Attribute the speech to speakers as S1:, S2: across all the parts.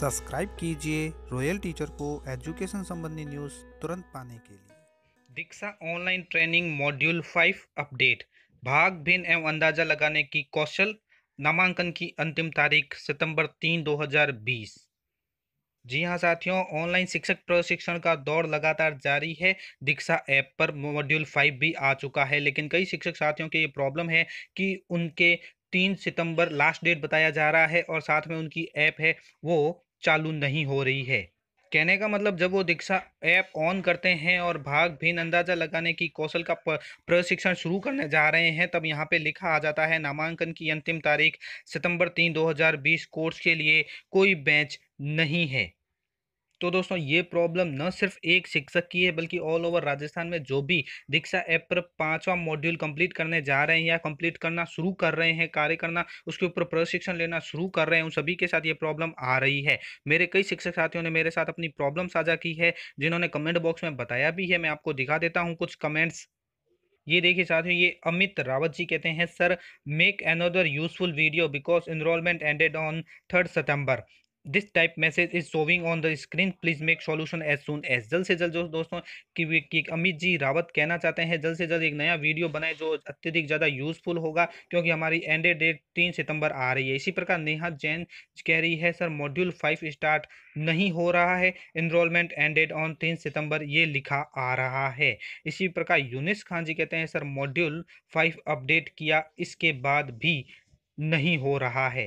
S1: subscribe कीजिए royal teacher को education संबंधी न्यूज़ तुरंत पाने के लिए Diksha online training module five update भाग भिन्न एवं अंदाजा लगाने की कौशल नामांकन की अंतिम तारीख सितंबर तीन 2020 जी हाँ साथियों ऑनलाइन शिक्षक प्रशिक्षण का दौर लगातार जारी है दीक्षा ऐप पर मॉड्यूल फाइव भी आ चुका है लेकिन कई शिक्षक साथियों के ये प्रॉब्लम है कि उनके तीन सितंबर लास्ट डेट बताया जा रहा है और साथ में उनकी ऐप है वो चालू नहीं हो रही है कहने का मतलब जब वो दीक्षा ऐप ऑन करते हैं और भाग भिन्न अंदाजा लगाने की कौशल का प्रशिक्षण शुरू करने जा रहे हैं तब यहाँ पे लिखा आ जाता है नामांकन की अंतिम तारीख सितंबर तीन 2020 कोर्स के लिए कोई बैच नहीं है तो दोस्तों ये प्रॉब्लम न सिर्फ एक शिक्षक की है बल्कि ऑल ओवर राजस्थान में जो भी दीक्षा ऐप पर पाँचवा मॉड्यूल कंप्लीट करने जा रहे हैं या कंप्लीट करना शुरू कर रहे हैं कार्य करना उसके ऊपर प्रशिक्षण लेना शुरू कर रहे हैं उन सभी के साथ ये प्रॉब्लम आ रही है मेरे कई शिक्षक साथियों ने मेरे साथ अपनी प्रॉब्लम साझा की है जिन्होंने कमेंट बॉक्स में बताया भी है मैं आपको दिखा देता हूँ कुछ कमेंट्स ये देखिए साथियों ये अमित रावत जी कहते हैं sir make another useful video because enrollment ended on third September this type message is showing on the screen please make solution as soon as जल्द से जल्द जो दोस्तों कि, कि अमित जी रावत कहना चाहते हैं जल्द से जल्द एक नया वीडियो बनाए जो अत्यधिक ज़्यादा यूजफुल होगा क्योंकि हमारी एंड डेट तीन सितंबर आ रही है इसी प्रकार नेहा जैन कह रही है सर मॉड्यूल फाइव स्टार्ट नहीं हो रहा है इनरोलमेंट एंड डेट ऑन तीन सितंबर ये लिखा आ रहा है इसी प्रकार यूनिस खान जी कहते हैं सर मॉड्यूल फाइव अपडेट किया इसके बाद भी नहीं हो रहा है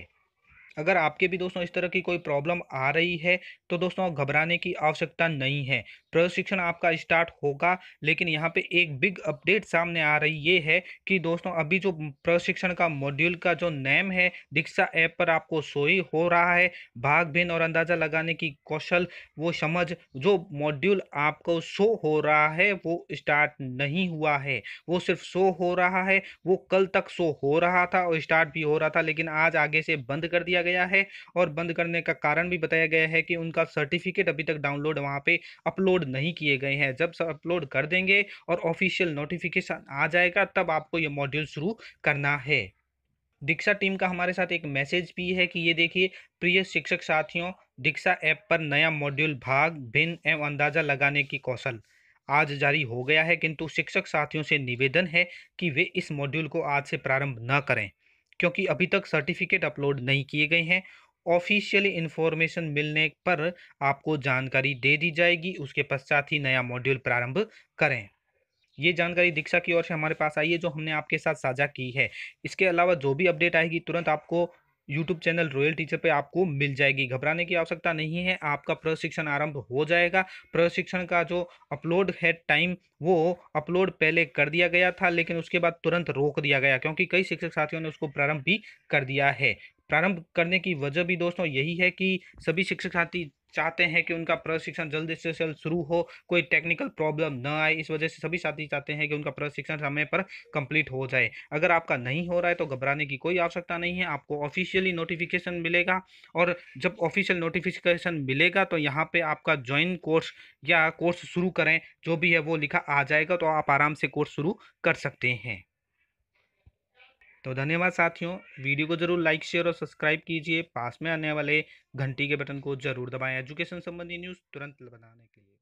S1: अगर आपके भी दोस्तों इस तरह की कोई प्रॉब्लम आ रही है तो दोस्तों घबराने की आवश्यकता नहीं है प्रशिक्षण आपका स्टार्ट होगा लेकिन यहाँ पे एक बिग अपडेट सामने आ रही ये है कि दोस्तों अभी जो प्रशिक्षण का मॉड्यूल का जो नेम है दीक्षा ऐप पर आपको सोई हो रहा है भाग भिन्न और अंदाज़ा लगाने की कौशल वो समझ जो मॉड्यूल आपको शो हो रहा है वो स्टार्ट नहीं हुआ है वो सिर्फ शो हो रहा है वो कल तक शो हो रहा था और स्टार्ट भी हो रहा था लेकिन आज आगे से बंद कर दिया गया गया है और बंद करने का कारण भी बताया गया है कि उनका सर्टिफिकेट अभी तक डाउनलोड वहाँ पे अपलोड नहीं किए गए हैं जब अपलोड कर देंगे और ऑफिशियल नोटिफिकेशन आ जाएगा तब आपको ये मॉड्यूल शुरू करना है दीक्षा टीम का हमारे साथ एक मैसेज भी है कि ये देखिए प्रिय शिक्षक साथियों दीक्षा ऐप पर नया मॉड्यूल भाग भिन्न एवं अंदाजा लगाने की कौशल आज जारी हो गया है किंतु शिक्षक साथियों से निवेदन है कि वे इस मॉड्यूल को आज से प्रारंभ न करें क्योंकि अभी तक सर्टिफिकेट अपलोड नहीं किए गए हैं ऑफिशियली इन्फॉर्मेशन मिलने पर आपको जानकारी दे दी जाएगी उसके पश्चात ही नया मॉड्यूल प्रारंभ करें ये जानकारी दीक्षा की ओर से हमारे पास आई है जो हमने आपके साथ साझा की है इसके अलावा जो भी अपडेट आएगी तुरंत आपको यूट्यूब चैनल रॉयल टीचर पे आपको मिल जाएगी घबराने की आवश्यकता नहीं है आपका प्रशिक्षण आरंभ हो जाएगा प्रशिक्षण का जो अपलोड है टाइम वो अपलोड पहले कर दिया गया था लेकिन उसके बाद तुरंत रोक दिया गया क्योंकि कई शिक्षक साथियों ने उसको प्रारंभ भी कर दिया है प्रारंभ करने की वजह भी दोस्तों यही है कि सभी शिक्षक साथी चाहते हैं कि उनका प्रशिक्षण जल्द से जल्द शुरू हो कोई टेक्निकल प्रॉब्लम न आए इस वजह से सभी साथी चाहते हैं कि उनका प्रशिक्षण समय पर कंप्लीट हो जाए अगर आपका नहीं हो रहा है तो घबराने की कोई आवश्यकता नहीं है आपको ऑफिशियली नोटिफिकेशन मिलेगा और जब ऑफिशियल नोटिफिकेशन मिलेगा तो यहाँ पर आपका ज्वाइन कोर्स या कोर्स शुरू करें जो भी है वो लिखा आ जाएगा तो आप आराम से कोर्स शुरू कर सकते हैं तो धन्यवाद साथियों वीडियो को जरूर लाइक शेयर और सब्सक्राइब कीजिए पास में आने वाले घंटी के बटन को जरूर दबाएं एजुकेशन संबंधी न्यूज़ तुरंत बनाने के लिए